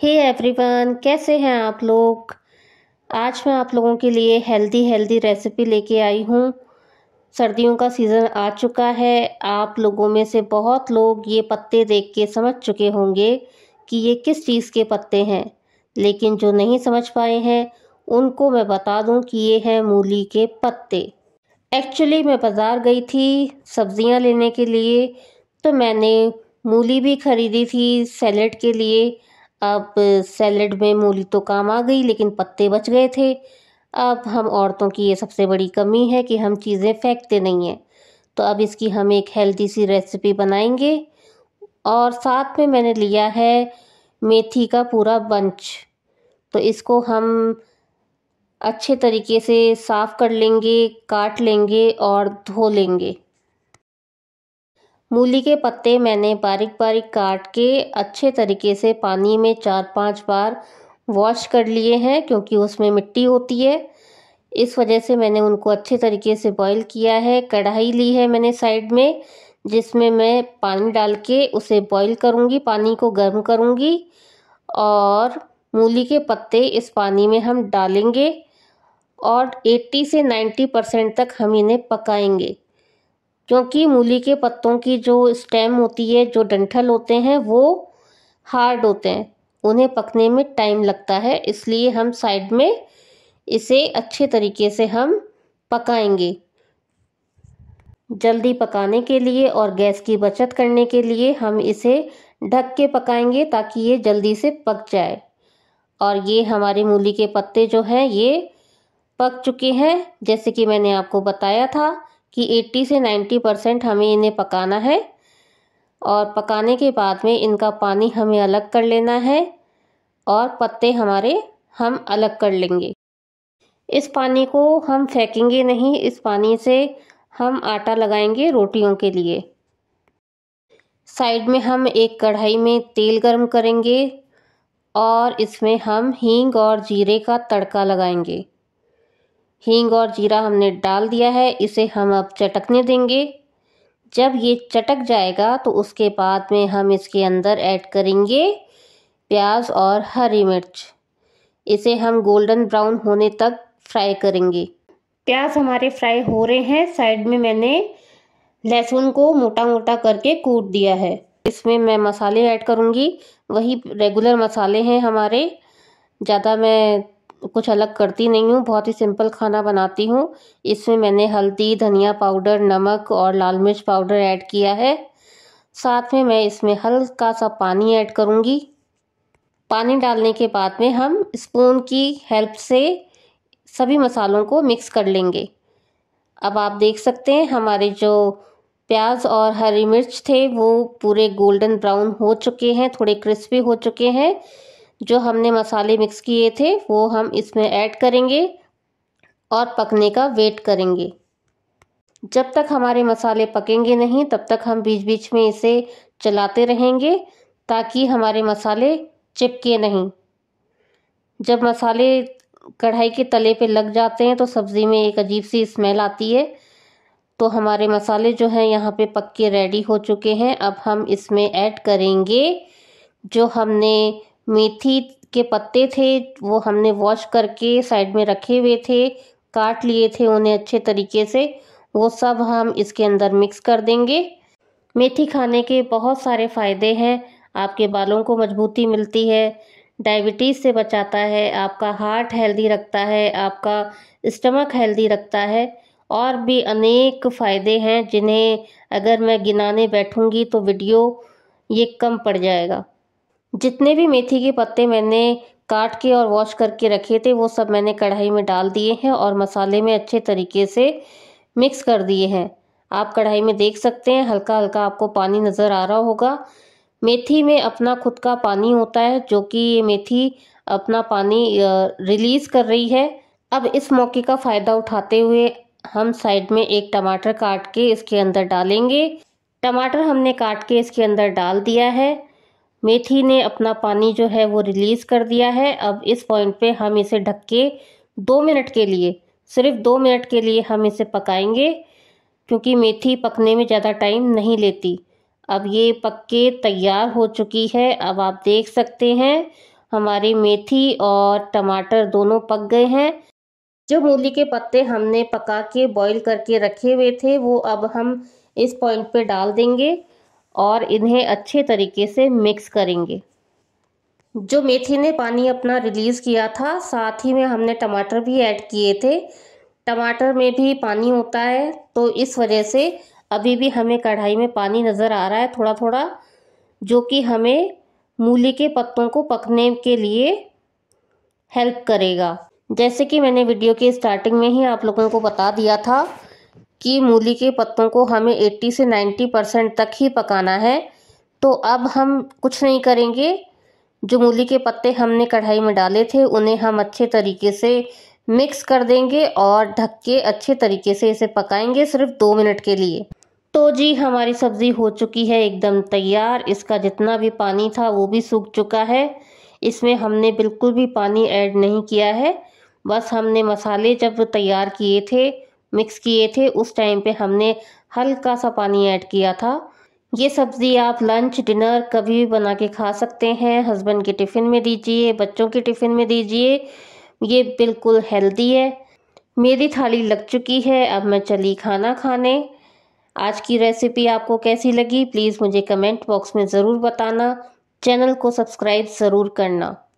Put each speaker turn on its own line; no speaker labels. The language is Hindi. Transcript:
हे hey एवरीवन कैसे हैं आप लोग आज मैं आप लोगों के लिए हेल्दी हेल्दी रेसिपी लेके आई हूँ सर्दियों का सीज़न आ चुका है आप लोगों में से बहुत लोग ये पत्ते देख के समझ चुके होंगे कि ये किस चीज़ के पत्ते हैं लेकिन जो नहीं समझ पाए हैं उनको मैं बता दूँ कि ये हैं मूली के पत्ते एक्चुअली मैं बाज़ार गई थी सब्ज़ियाँ लेने के लिए तो मैंने मूली भी ख़रीदी थी सैलड के लिए अब सैलेड में मूली तो काम आ गई लेकिन पत्ते बच गए थे अब हम औरतों की ये सबसे बड़ी कमी है कि हम चीज़ें फेंकते नहीं हैं तो अब इसकी हम एक हेल्दी सी रेसिपी बनाएंगे और साथ में मैंने लिया है मेथी का पूरा बंच तो इसको हम अच्छे तरीके से साफ़ कर लेंगे काट लेंगे और धो लेंगे मूली के पत्ते मैंने बारीक बारीक काट के अच्छे तरीके से पानी में चार पांच बार वॉश कर लिए हैं क्योंकि उसमें मिट्टी होती है इस वजह से मैंने उनको अच्छे तरीके से बॉईल किया है कढ़ाई ली है मैंने साइड में जिसमें मैं पानी डाल के उसे बॉईल करूँगी पानी को गर्म करूँगी और मूली के पत्ते इस पानी में हम डालेंगे और 80 से 90 परसेंट तक हम इन्हें पकाएंगे क्योंकि मूली के पत्तों की जो स्टेम होती है जो डंठल होते हैं वो हार्ड होते हैं उन्हें पकने में टाइम लगता है इसलिए हम साइड में इसे अच्छे तरीके से हम पकाएंगे जल्दी पकाने के लिए और गैस की बचत करने के लिए हम इसे ढक के पकाएंगे ताकि ये जल्दी से पक जाए और ये हमारे मूली के पत्ते जो हैं ये पक चुके हैं जैसे कि मैंने आपको बताया था कि 80 से 90 परसेंट हमें इन्हें पकाना है और पकाने के बाद में इनका पानी हमें अलग कर लेना है और पत्ते हमारे हम अलग कर लेंगे इस पानी को हम फेंकेंगे नहीं इस पानी से हम आटा लगाएंगे रोटियों के लिए साइड में हम एक कढ़ाई में तेल गर्म करेंगे और इसमें हम हींग और जीरे का तड़का लगाएंगे हींग और जीरा हमने डाल दिया है इसे हम अब चटकने देंगे जब ये चटक जाएगा तो उसके बाद में हम इसके अंदर ऐड करेंगे प्याज और हरी मिर्च इसे हम गोल्डन ब्राउन होने तक फ्राई करेंगे प्याज हमारे फ्राई हो रहे हैं साइड में मैंने लहसुन को मोटा मोटा करके कूट दिया है इसमें मैं मसाले ऐड करूँगी वही रेगुलर मसाले हैं हमारे ज़्यादा मैं कुछ अलग करती नहीं हूँ बहुत ही सिंपल खाना बनाती हूँ इसमें मैंने हल्दी धनिया पाउडर नमक और लाल मिर्च पाउडर ऐड किया है साथ में मैं इसमें हल्का सा पानी ऐड करूँगी पानी डालने के बाद में हम स्पून की हेल्प से सभी मसालों को मिक्स कर लेंगे अब आप देख सकते हैं हमारे जो प्याज और हरी मिर्च थे वो पूरे गोल्डन ब्राउन हो चुके हैं थोड़े क्रिस्पी हो चुके हैं जो हमने मसाले मिक्स किए थे वो हम इसमें ऐड करेंगे और पकने का वेट करेंगे जब तक हमारे मसाले पकेंगे नहीं तब तक हम बीच बीच में इसे चलाते रहेंगे ताकि हमारे मसाले चिपके नहीं जब मसाले कढ़ाई के तले पे लग जाते हैं तो सब्ज़ी में एक अजीब सी स्मेल आती है तो हमारे मसाले जो हैं यहाँ पे पक के रेडी हो चुके हैं अब हम इसमें ऐड करेंगे जो हमने मेथी के पत्ते थे वो हमने वॉश करके साइड में रखे हुए थे काट लिए थे उन्हें अच्छे तरीके से वो सब हम इसके अंदर मिक्स कर देंगे मेथी खाने के बहुत सारे फ़ायदे हैं आपके बालों को मजबूती मिलती है डायबिटीज़ से बचाता है आपका हार्ट हेल्दी रखता है आपका स्टमक हेल्दी रखता है और भी अनेक फ़ायदे हैं जिन्हें अगर मैं गिनाने बैठूंगी तो वीडियो ये कम पड़ जाएगा जितने भी मेथी के पत्ते मैंने काट के और वॉश करके रखे थे वो सब मैंने कढ़ाई में डाल दिए हैं और मसाले में अच्छे तरीके से मिक्स कर दिए हैं आप कढ़ाई में देख सकते हैं हल्का हल्का आपको पानी नज़र आ रहा होगा मेथी में अपना खुद का पानी होता है जो कि ये मेथी अपना पानी रिलीज़ कर रही है अब इस मौके का फ़ायदा उठाते हुए हम साइड में एक टमाटर काट के इसके अंदर डालेंगे टमाटर हमने काट के इसके अंदर डाल दिया है मेथी ने अपना पानी जो है वो रिलीज़ कर दिया है अब इस पॉइंट पे हम इसे ढक के दो मिनट के लिए सिर्फ दो मिनट के लिए हम इसे पकाएंगे क्योंकि मेथी पकने में ज़्यादा टाइम नहीं लेती अब ये पक के तैयार हो चुकी है अब आप देख सकते हैं हमारी मेथी और टमाटर दोनों पक गए हैं जो मूली के पत्ते हमने पका के बॉईल करके रखे हुए थे वो अब हम इस पॉइंट पे डाल देंगे और इन्हें अच्छे तरीके से मिक्स करेंगे जो मेथी ने पानी अपना रिलीज़ किया था साथ ही में हमने टमाटर भी ऐड किए थे टमाटर में भी पानी होता है तो इस वजह से अभी भी हमें कढ़ाई में पानी नज़र आ रहा है थोड़ा थोड़ा जो कि हमें मूली के पत्तों को पकने के लिए हेल्प करेगा जैसे कि मैंने वीडियो के स्टार्टिंग में ही आप लोगों को बता दिया था कि मूली के पत्तों को हमें 80 से 90 परसेंट तक ही पकाना है तो अब हम कुछ नहीं करेंगे जो मूली के पत्ते हमने कढ़ाई में डाले थे उन्हें हम अच्छे तरीके से मिक्स कर देंगे और ढक के अच्छे तरीके से इसे पकाएंगे सिर्फ दो मिनट के लिए तो जी हमारी सब्ज़ी हो चुकी है एकदम तैयार इसका जितना भी पानी था वो भी सूख चुका है इसमें हमने बिल्कुल भी पानी ऐड नहीं किया है बस हमने मसाले जब तैयार किए थे मिक्स किए थे उस टाइम पे हमने हल्का सा पानी ऐड किया था ये सब्ज़ी आप लंच डिनर कभी भी बना के खा सकते हैं हस्बैंड के टिफ़िन में दीजिए बच्चों के टिफ़िन में दीजिए ये बिल्कुल हेल्दी है मेरी थाली लग चुकी है अब मैं चली खाना खाने आज की रेसिपी आपको कैसी लगी प्लीज़ मुझे कमेंट बॉक्स में ज़रूर बताना चैनल को सब्सक्राइब ज़रूर करना